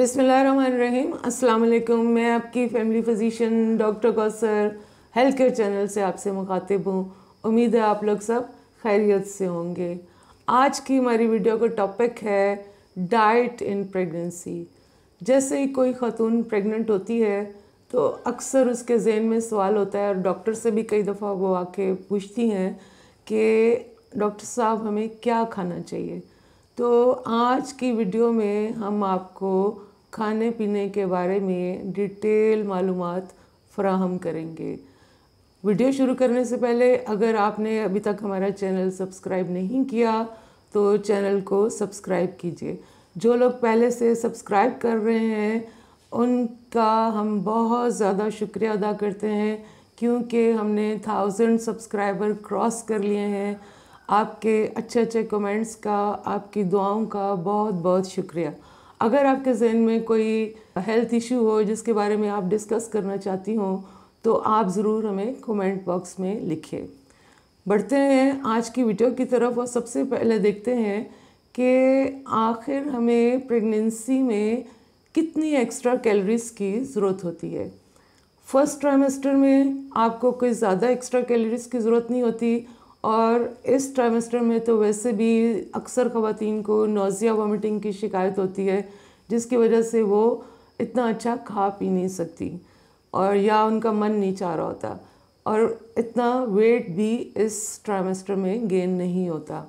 बिसमीम अल्लाम मैं आपकी family physician doctor Kausar health care channel से आपसे मुखातिब हूँ उम्मीद है आप लोग सब खैरियत से होंगे आज की हमारी वीडियो का टॉपिक है डाइट इन प्रेगनेंसी जैसे ही कोई ख़तून प्रेग्नेंट होती है तो अक्सर उसके जहन में सवाल होता है और डॉक्टर से भी कई दफ़ा वो आके पूछती हैं कि डॉक्टर साहब हमें क्या खाना चाहिए तो आज की वीडियो में हम आपको खाने पीने के बारे में डिटेल मालूम फ्राहम करेंगे वीडियो शुरू करने से पहले अगर आपने अभी तक हमारा चैनल सब्सक्राइब नहीं किया तो चैनल को सब्सक्राइब कीजिए जो लोग पहले से सब्सक्राइब कर रहे हैं उनका हम बहुत ज़्यादा शुक्रिया अदा करते हैं क्योंकि हमने थाउजेंड सब्सक्राइबर क्रॉस कर लिए हैं आपके अच्छे अच्छे कमेंट्स का आपकी दुआओं का बहुत बहुत शुक्रिया अगर आपके जहन में कोई हेल्थ इशू हो जिसके बारे में आप डिस्कस करना चाहती हो तो आप ज़रूर हमें कमेंट बॉक्स में लिखिए बढ़ते हैं आज की वीडियो की तरफ और सबसे पहले देखते हैं कि आखिर हमें प्रेगनेंसी में कितनी एक्स्ट्रा कैलोरीज़ की ज़रूरत होती है फर्स्ट ट्राइमेस्टर में आपको कोई ज़्यादा एक्स्ट्रा कैलोरीज़ की ज़रूरत नहीं होती और इस ट्राइमेस्टर में तो वैसे भी अक्सर ख़वान को नोज़िया वॉमिटिंग की शिकायत होती है जिसकी वजह से वो इतना अच्छा खा पी नहीं सकती और या उनका मन नहीं चाह रहा होता और इतना वेट भी इस ट्राइमेस्टर में गेन नहीं होता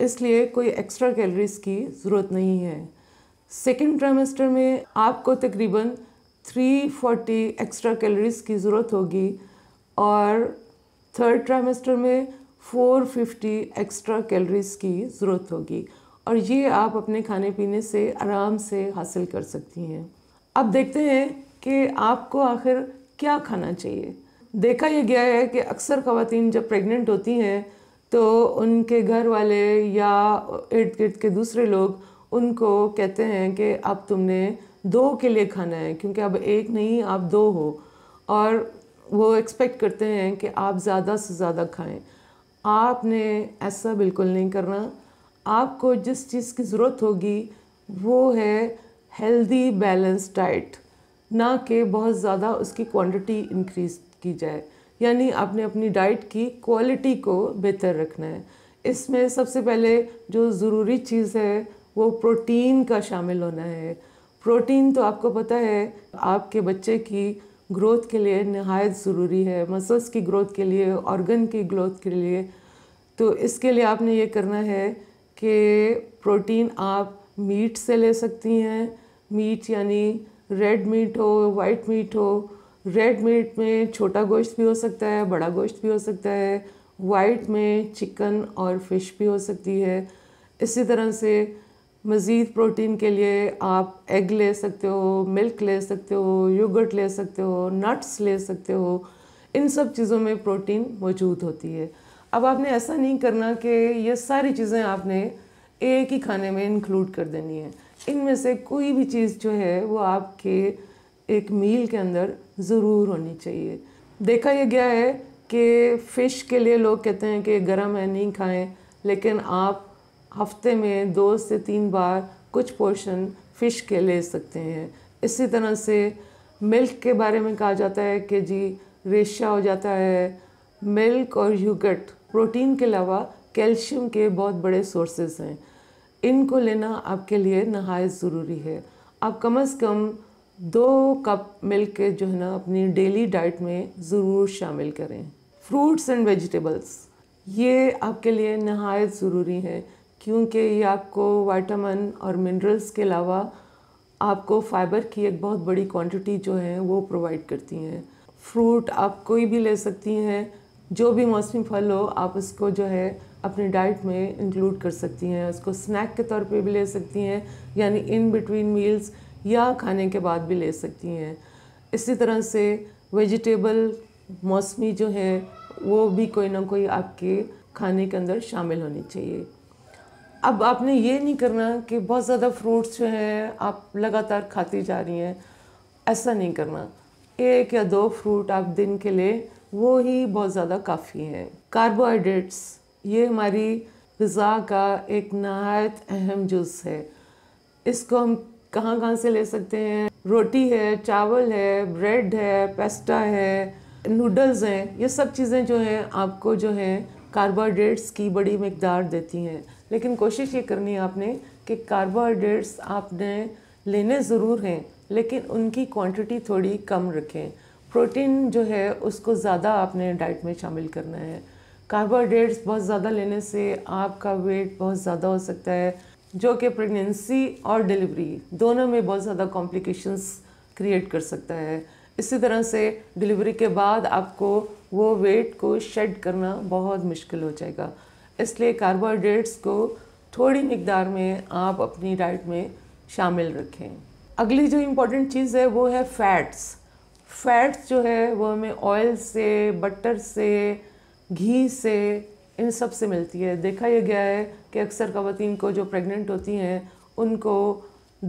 इसलिए कोई एक्स्ट्रा कैलोरीज़ की ज़रूरत नहीं है सेकेंड ट्राइमेस्टर में आपको तकरीबन 340 एक्स्ट्रा कैलोरीज़ की ज़रूरत होगी और थर्ड ट्राइमेस्टर में 450 एक्स्ट्रा कैलोरीज़ की ज़रूरत होगी और ये आप अपने खाने पीने से आराम से हासिल कर सकती हैं अब देखते हैं कि आपको आखिर क्या खाना चाहिए देखा यह गया है कि अक्सर खातन जब प्रेग्नेंट होती हैं तो उनके घर वाले या इर्द गिर्द के दूसरे लोग उनको कहते हैं कि अब तुमने दो के लिए खाना है क्योंकि अब एक नहीं आप दो हो और वो एक्सपेक्ट करते हैं कि आप ज़्यादा से ज़्यादा खाएं आपने ऐसा बिल्कुल नहीं करना आपको जिस चीज़ की ज़रूरत होगी वो है हेल्दी बैलेंस डाइट ना कि बहुत ज़्यादा उसकी क्वांटिटी इंक्रीज की जाए यानी आपने अपनी डाइट की क्वालिटी को बेहतर रखना है इसमें सबसे पहले जो ज़रूरी चीज़ है वो प्रोटीन का शामिल होना है प्रोटीन तो आपको पता है आपके बच्चे की ग्रोथ के लिए नहायत ज़रूरी है मसल्स की ग्रोथ के लिए ऑर्गन की ग्रोथ के लिए तो इसके लिए आपने ये करना है कि प्रोटीन आप मीट से ले सकती हैं मीट यानी रेड मीट हो वाइट मीट हो रेड मीट में छोटा गोश्त भी हो सकता है बड़ा गोश्त भी हो सकता है वाइट में चिकन और फिश भी हो सकती है इसी तरह से मज़ीद प्रोटीन के लिए आप एग ले सकते हो मिल्क ले सकते हो योगर्ट ले सकते हो नट्स ले सकते हो इन सब चीज़ों में प्रोटीन मौजूद होती है अब आपने ऐसा नहीं करना कि ये सारी चीज़ें आपने एक ही खाने में इंक्लूड कर देनी है इनमें से कोई भी चीज़ जो है वो आपके एक मील के अंदर ज़रूर होनी चाहिए देखा यह गया है कि फ़िश के लिए लोग कहते हैं कि गर्म है नहीं खाएं लेकिन आप हफ्ते में दो से तीन बार कुछ पोर्शन फ़िश के ले सकते हैं इसी तरह से मिल्क के बारे में कहा जाता है कि जी रेशा हो जाता है मिल्क और यूगट प्रोटीन के अलावा कैल्शियम के बहुत बड़े सोर्सेज हैं इनको लेना आपके लिए नहाय ज़रूरी है आप कम से कम दो कप मिल्क के जो है ना अपनी डेली डाइट में ज़रूर शामिल करें फ्रूट्स एंड वेजिटेबल्स ये आपके लिए नहायत ज़रूरी हैं क्योंकि ये आपको वाइटामिन और मिनरल्स के अलावा आपको फाइबर की एक बहुत बड़ी क्वांटिटी जो है वो प्रोवाइड करती हैं फ्रूट आप कोई भी ले सकती हैं जो भी मौसमी फल हो आप उसको जो है अपने डाइट में इंक्लूड कर सकती हैं उसको स्नैक के तौर पे भी ले सकती हैं यानी इन बिटवीन मील्स या खाने के बाद भी ले सकती हैं इसी तरह से वेजिटेबल मौसमी जो है वो भी कोई ना कोई आपके खाने के अंदर शामिल होनी चाहिए अब आपने ये नहीं करना कि बहुत ज़्यादा फ्रूट्स जो हैं आप लगातार खाती जा रही हैं ऐसा नहीं करना एक या दो फ्रूट आप दिन के लिए वो ही बहुत ज़्यादा काफ़ी हैं कार्बोहाइड्रेट्स ये हमारी गज़ा का एक नहायत अहम जुज़ है इसको हम कहाँ कहाँ से ले सकते हैं रोटी है चावल है ब्रेड है पेस्टा है नूडल्स हैं ये सब चीज़ें जो हैं आपको जो हैं कार्बोहाइड्रेट्स की बड़ी मकदार देती हैं लेकिन कोशिश ये करनी है आपने कि कार्बोहाइड्रेट्स आपने लेने ज़रूर हैं लेकिन उनकी क्वांटिटी थोड़ी कम रखें प्रोटीन जो है उसको ज़्यादा आपने डाइट में शामिल करना है कार्बोहाइड्रेट्स बहुत ज़्यादा लेने से आपका वेट बहुत ज़्यादा हो सकता है जो कि प्रेगनेंसी और डिलीवरी दोनों में बहुत ज़्यादा कॉम्प्लिकेशंस क्रिएट कर सकता है इसी तरह से डिलीवरी के बाद आपको वो वेट को शेड करना बहुत मुश्किल हो जाएगा इसलिए कार्बोहाइड्रेट्स को थोड़ी मकदार में आप अपनी डाइट में शामिल रखें अगली जो इम्पोर्टेंट चीज़ है वो है फैट्स फैट्स जो है वो हमें ऑयल से बटर से घी से इन सब से मिलती है देखा यह गया है कि अक्सर खातन को जो प्रेग्नेंट होती हैं उनको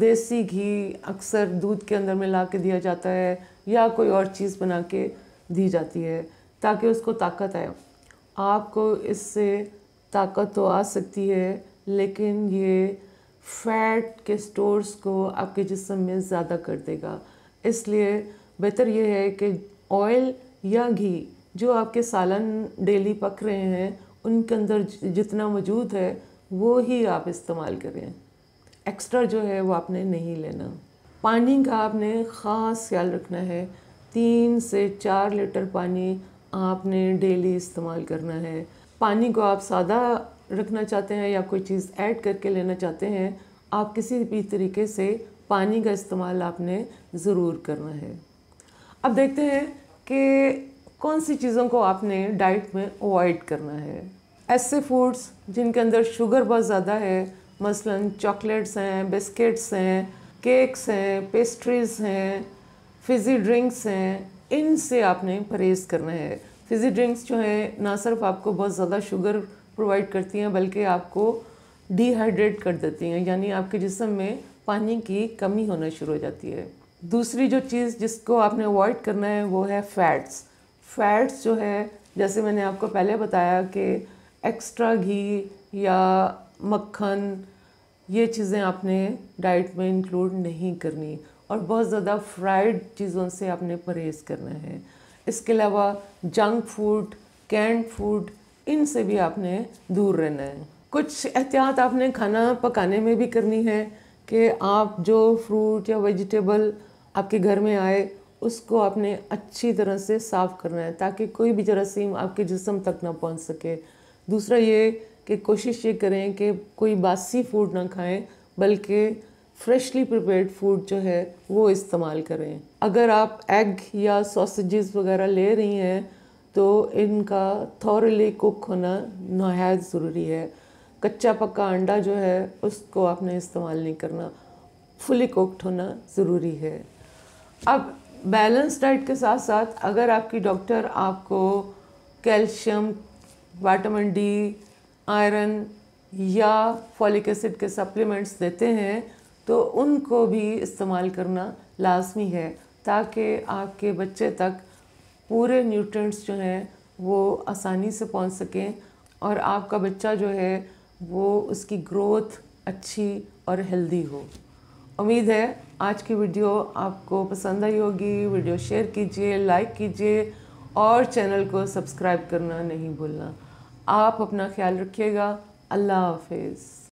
देसी घी अक्सर दूध के अंदर मिला के दिया जाता है या कोई और चीज़ बना के दी जाती है ताकि उसको ताकत आए आपको इससे ताकत तो आ सकती है लेकिन ये फैट के स्टोर्स को आपके जिसम में ज़्यादा कर देगा इसलिए बेहतर ये है कि ऑयल या घी जो आपके सालन डेली पक रहे हैं उनके अंदर जितना मौजूद है वो ही आप इस्तेमाल करें एक्स्ट्रा जो है वो आपने नहीं लेना पानी का आपने ख़ास ख्याल रखना है तीन से चार लीटर पानी आपने डेली इस्तेमाल करना है पानी को आप सादा रखना चाहते हैं या कोई चीज़ ऐड करके लेना चाहते हैं आप किसी भी तरीके से पानी का इस्तेमाल आपने ज़रूर करना है अब देखते हैं कि कौन सी चीज़ों को आपने डाइट में अवॉइड करना है ऐसे फूड्स जिनके अंदर शुगर बहुत ज़्यादा है मसलन चॉकलेट्स हैं बिस्किट्स हैं केक्स हैं पेस्ट्रीज़ हैं फिज़ी ड्रिंक्स हैं इनसे आपने परहेज़ करना है फिज़ी ड्रिंक्स जो हैं ना सिर्फ आपको बहुत ज़्यादा शुगर प्रोवाइड करती हैं बल्कि आपको डिहाइड्रेट कर देती हैं यानी आपके जिसम में पानी की कमी होना शुरू हो जाती है दूसरी जो चीज़ जिसको आपने अवॉइड करना है वो है फैट्स फैट्स जो है जैसे मैंने आपको पहले बताया कि एक्स्ट्रा घी या मक्खन ये चीज़ें आपने डाइट में इंक्लूड नहीं करनी और बहुत ज़्यादा फ्राइड चीज़ों से आपने परहेज़ करना है इसके अलावा जंक फूड कैंड फूड इनसे भी आपने दूर रहना है कुछ एहतियात आपने खाना पकाने में भी करनी है कि आप जो फ्रूट या वेजिटेबल आपके घर में आए उसको आपने अच्छी तरह से साफ़ करना है ताकि कोई भी जरासीम आपके जिसम तक ना पहुंच सके दूसरा ये कि कोशिश ये करें कि कोई बासी फूड ना खाएं बल्कि फ्रेशली प्रिपेयर्ड फूड जो है वो इस्तेमाल करें अगर आप एग या सॉसेजेस वगैरह ले रही हैं तो इनका थॉरली कुक होना नहायत ज़रूरी है कच्चा पक्का अंडा जो है उसको आपने इस्तेमाल नहीं करना फुली कुकड होना ज़रूरी है अब बैलेंस डाइट के साथ साथ अगर आपकी डॉक्टर आपको कैल्शियम वाइटामिन डी आयरन या फॉलिक एसिड के सप्लीमेंट्स देते हैं तो उनको भी इस्तेमाल करना लाजमी है ताकि आपके बच्चे तक पूरे न्यूट्रेंट्स जो हैं वो आसानी से पहुंच सकें और आपका बच्चा जो है वो उसकी ग्रोथ अच्छी और हेल्दी हो उम्मीद है आज की वीडियो आपको पसंद आई होगी वीडियो शेयर कीजिए लाइक कीजिए और चैनल को सब्सक्राइब करना नहीं भूलना आप अपना ख्याल रखिएगा अल्लाह हाफिज़